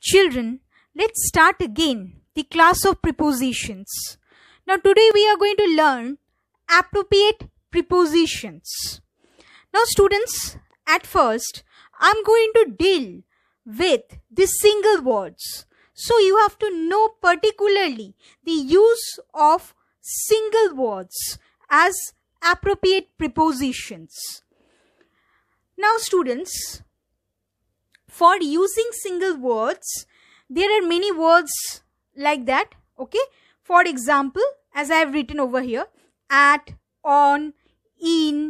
Children, let's start again the class of prepositions. Now today we are going to learn appropriate prepositions. Now students, at first I'm going to deal with the single words. So you have to know particularly the use of single words as appropriate prepositions. Now students, for using single words there are many words like that okay for example as i have written over here at on in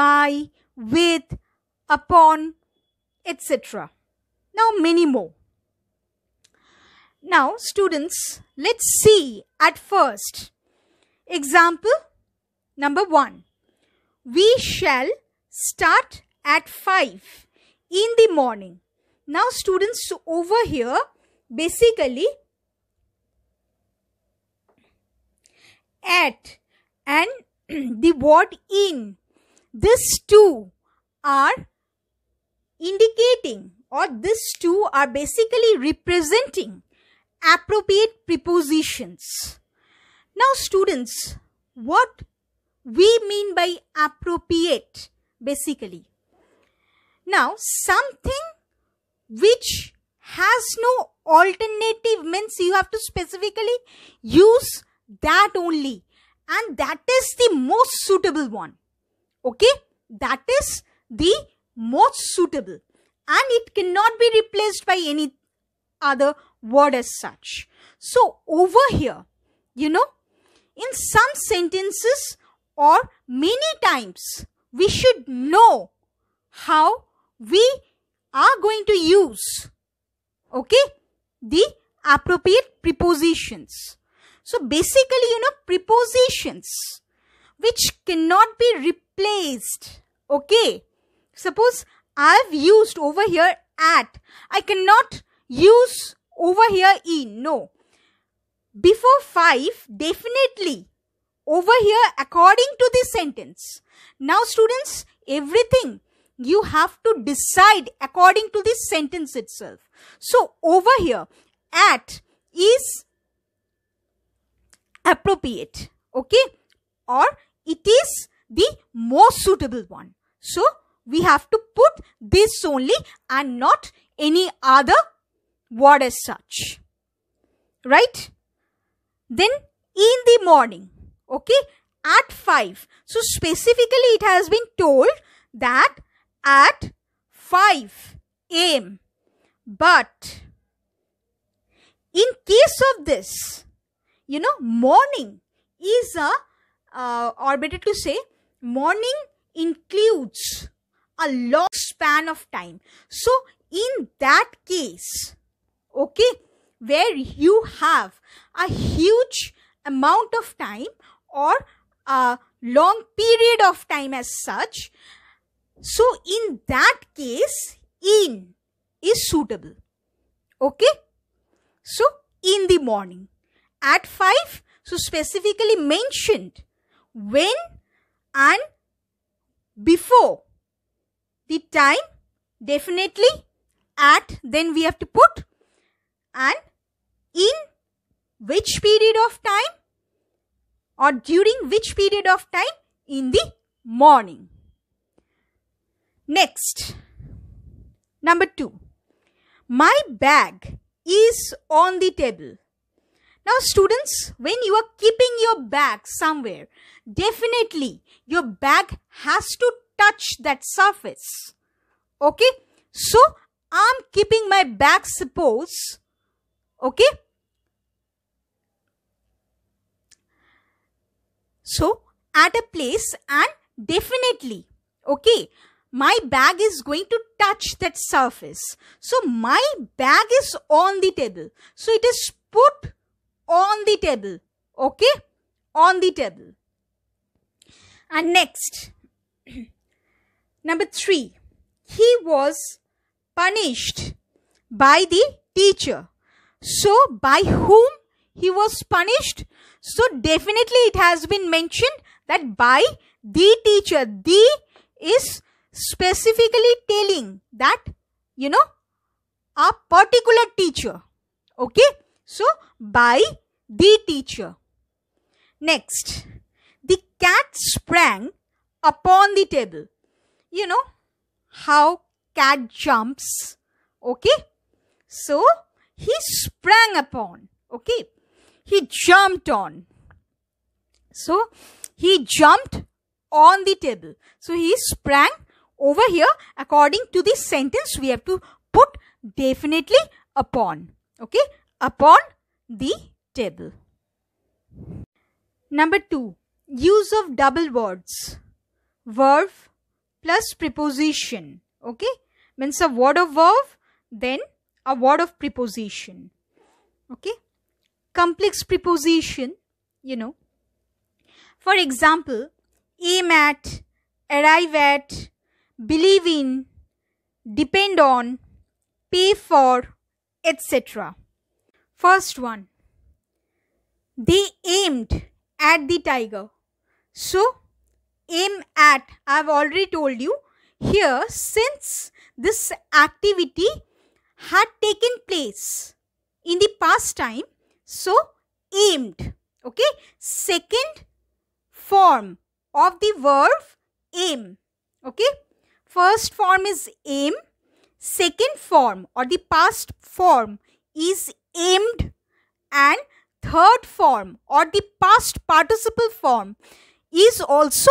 by with upon etc now many more now students let's see at first example number 1 we shall start at 5 in the morning now students so over here basically at and the word in these two are indicating or these two are basically representing appropriate prepositions. Now students, what we mean by appropriate basically? Now something which has no alternative means you have to specifically use that only and that is the most suitable one okay that is the most suitable and it cannot be replaced by any other word as such so over here you know in some sentences or many times we should know how we are going to use, okay, the appropriate prepositions. So basically, you know, prepositions which cannot be replaced, okay. Suppose I've used over here at, I cannot use over here in, no. Before 5, definitely. Over here, according to this sentence. Now, students, everything you have to decide according to the sentence itself. So over here, at is appropriate, okay, or it is the most suitable one. So we have to put this only and not any other word as such, right? Then in the morning, okay, at 5. So specifically it has been told that at 5 am. But in case of this, you know, morning is a, uh, or better to say, morning includes a long span of time. So, in that case, okay, where you have a huge amount of time or a long period of time as such, so in that case, in is suitable. Okay. So in the morning at 5. So specifically mentioned when and before the time definitely at then we have to put and in which period of time or during which period of time in the morning. Next, number two, my bag is on the table. Now, students, when you are keeping your bag somewhere, definitely your bag has to touch that surface. Okay, so I'm keeping my bag, suppose, okay. So, at a place and definitely, okay, my bag is going to touch that surface. So my bag is on the table. So it is put on the table. Okay? On the table. And next, number three, he was punished by the teacher. So by whom he was punished? So definitely it has been mentioned that by the teacher. The is specifically telling that you know a particular teacher okay so by the teacher next the cat sprang upon the table you know how cat jumps okay so he sprang upon okay he jumped on so he jumped on the table so he sprang over here, according to the sentence, we have to put definitely upon. Okay, upon the table. Number two, use of double words. Verb plus preposition. Okay, means a word of verb, then a word of preposition. Okay, complex preposition, you know. For example, aim at, arrive at, believe in, depend on, pay for, etc. First one, they aimed at the tiger. So, aim at, I've already told you here, since this activity had taken place in the past time, so aimed. Okay, second form of the verb aim. Okay. First form is aim. Second form or the past form is aimed. And third form or the past participle form is also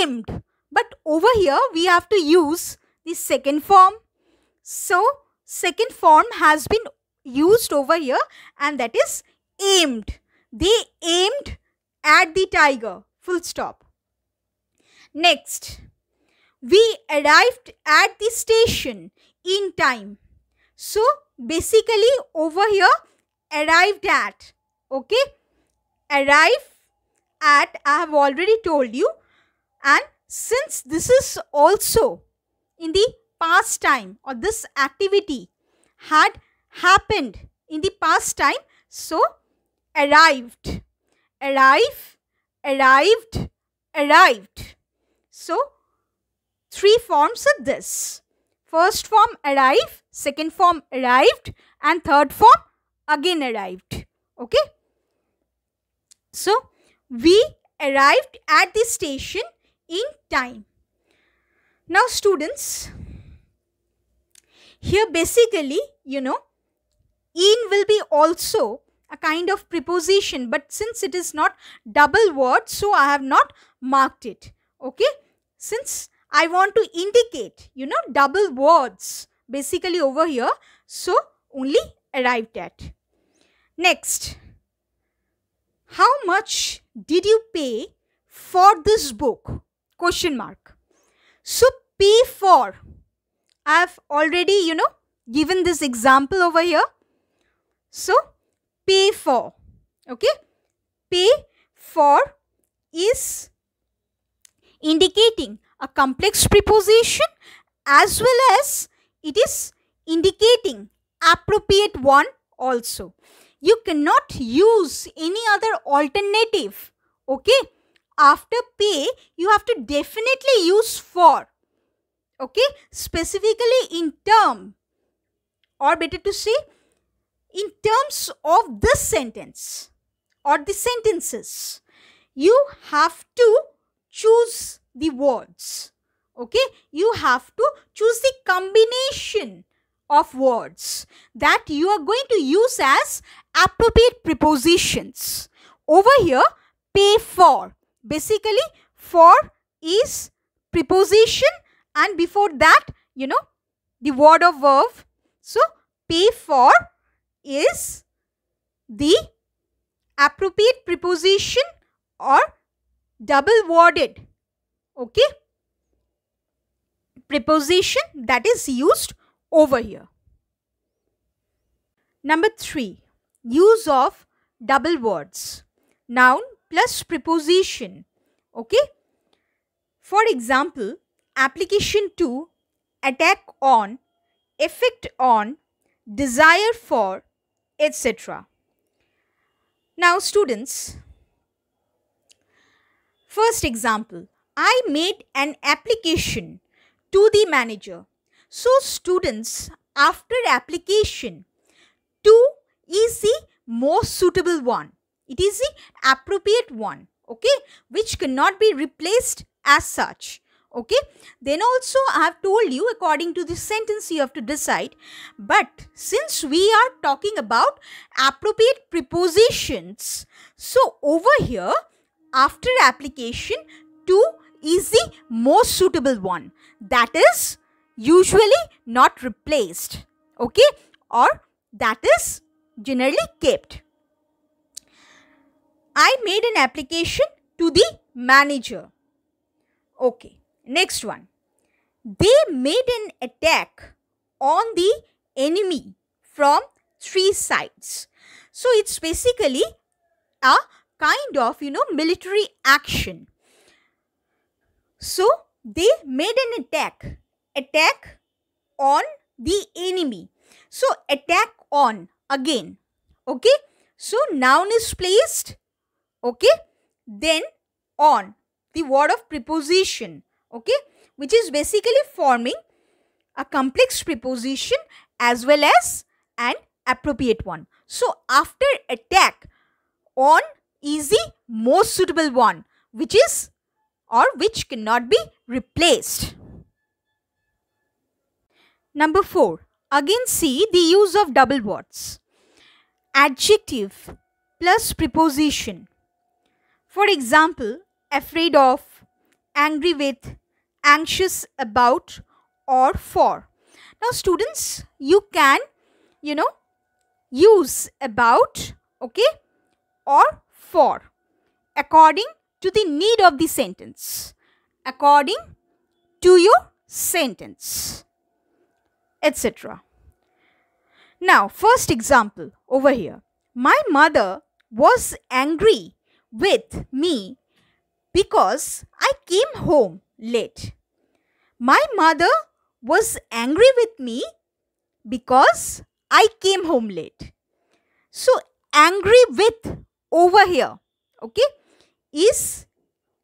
aimed. But over here we have to use the second form. So second form has been used over here and that is aimed. They aimed at the tiger. Full stop. Next we arrived at the station in time. So basically over here arrived at okay arrive at I have already told you and since this is also in the past time or this activity had happened in the past time so arrived arrive arrived arrived so three forms of this. First form arrive, second form arrived and third form again arrived. Okay. So, we arrived at the station in time. Now students, here basically, you know, in will be also a kind of preposition but since it is not double word, so I have not marked it. Okay. Since I want to indicate, you know, double words basically over here. So, only arrived at. Next, how much did you pay for this book? Question mark. So, pay for. I have already, you know, given this example over here. So, pay for. Okay. Pay for is indicating a complex preposition as well as it is indicating appropriate one also. You cannot use any other alternative. Okay. After pay, you have to definitely use for. Okay. Specifically in term or better to say in terms of this sentence or the sentences. You have to choose the words. Okay, you have to choose the combination of words that you are going to use as appropriate prepositions. Over here, pay for. Basically, for is preposition and before that, you know, the word or verb. So, pay for is the appropriate preposition or double worded Okay. Preposition that is used over here. Number three, use of double words. Noun plus preposition. Okay. For example, application to, attack on, effect on, desire for, etc. Now, students, first example I made an application to the manager. So, students, after application, two is the most suitable one. It is the appropriate one, okay, which cannot be replaced as such. Okay, then also I have told you according to the sentence you have to decide. But since we are talking about appropriate prepositions, so over here after application, to is the most suitable one that is usually not replaced okay or that is generally kept i made an application to the manager okay next one they made an attack on the enemy from three sides so it's basically a kind of you know military action so they made an attack. Attack on the enemy. So attack on again. Okay. So noun is placed. Okay. Then on the word of preposition. Okay. Which is basically forming a complex preposition as well as an appropriate one. So after attack on is the most suitable one which is or which cannot be replaced. Number 4. Again see the use of double words. Adjective plus preposition. For example, afraid of, angry with, anxious about or for. Now students, you can, you know, use about, okay, or for according to the need of the sentence according to your sentence, etc. Now, first example over here. My mother was angry with me because I came home late. My mother was angry with me because I came home late. So, angry with over here, okay? is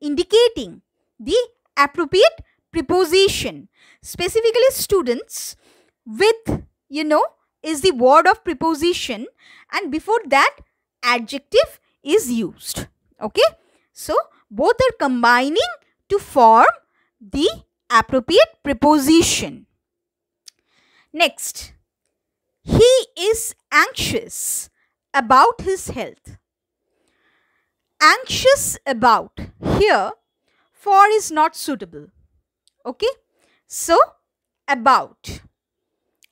indicating the appropriate preposition. Specifically students with you know is the word of preposition and before that adjective is used. Okay. So both are combining to form the appropriate preposition. Next, he is anxious about his health anxious about here for is not suitable okay so about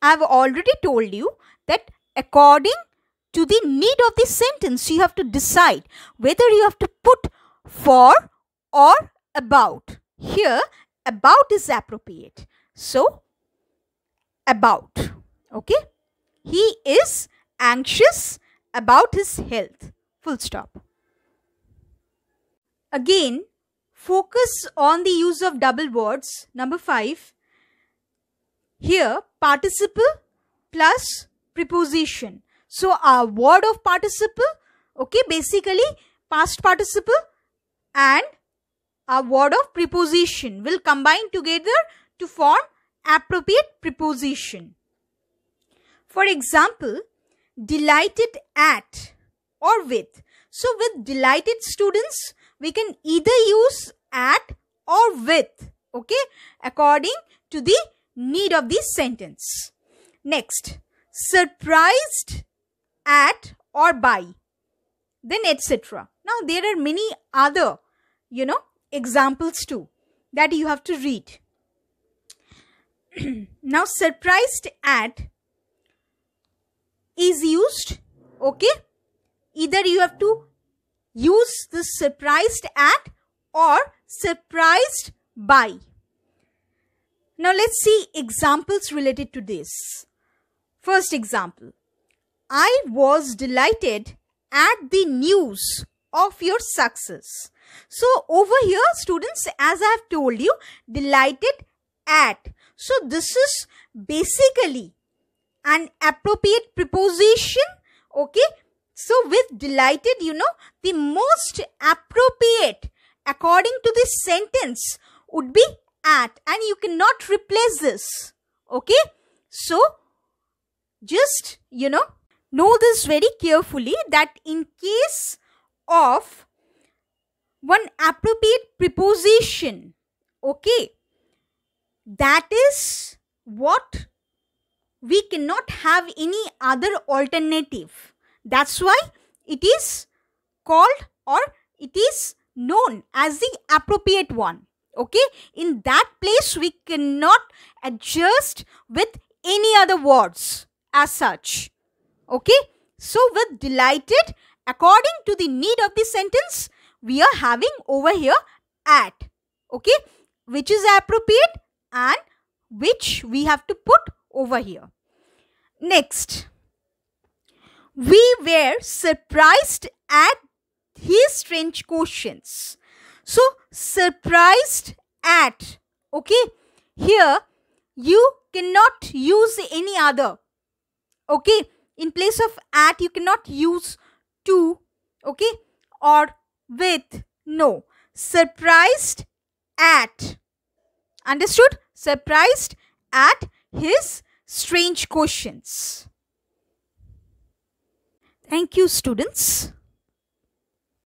i have already told you that according to the need of the sentence you have to decide whether you have to put for or about here about is appropriate so about okay he is anxious about his health full stop Again, focus on the use of double words. Number 5. Here, participle plus preposition. So, our word of participle, okay, basically past participle and a word of preposition will combine together to form appropriate preposition. For example, delighted at or with. So with delighted students, we can either use at or with okay according to the need of the sentence next surprised at or by then etc now there are many other you know examples too that you have to read now surprised at is used okay either you have to use the surprised at or surprised by. Now let's see examples related to this. First example. I was delighted at the news of your success. So over here students as I have told you delighted at. So this is basically an appropriate preposition okay so with delighted, you know, the most appropriate according to this sentence would be at and you cannot replace this. Okay. So just, you know, know this very carefully that in case of one appropriate preposition, okay, that is what we cannot have any other alternative. That's why it is called or it is known as the appropriate one. Okay, in that place we cannot adjust with any other words as such. Okay, so with delighted, according to the need of the sentence, we are having over here at. Okay, which is appropriate and which we have to put over here. Next, we were surprised at his strange questions. So, surprised at, okay, here you cannot use any other, okay, in place of at, you cannot use to, okay, or with, no, surprised at, understood, surprised at his strange questions. Thank you students.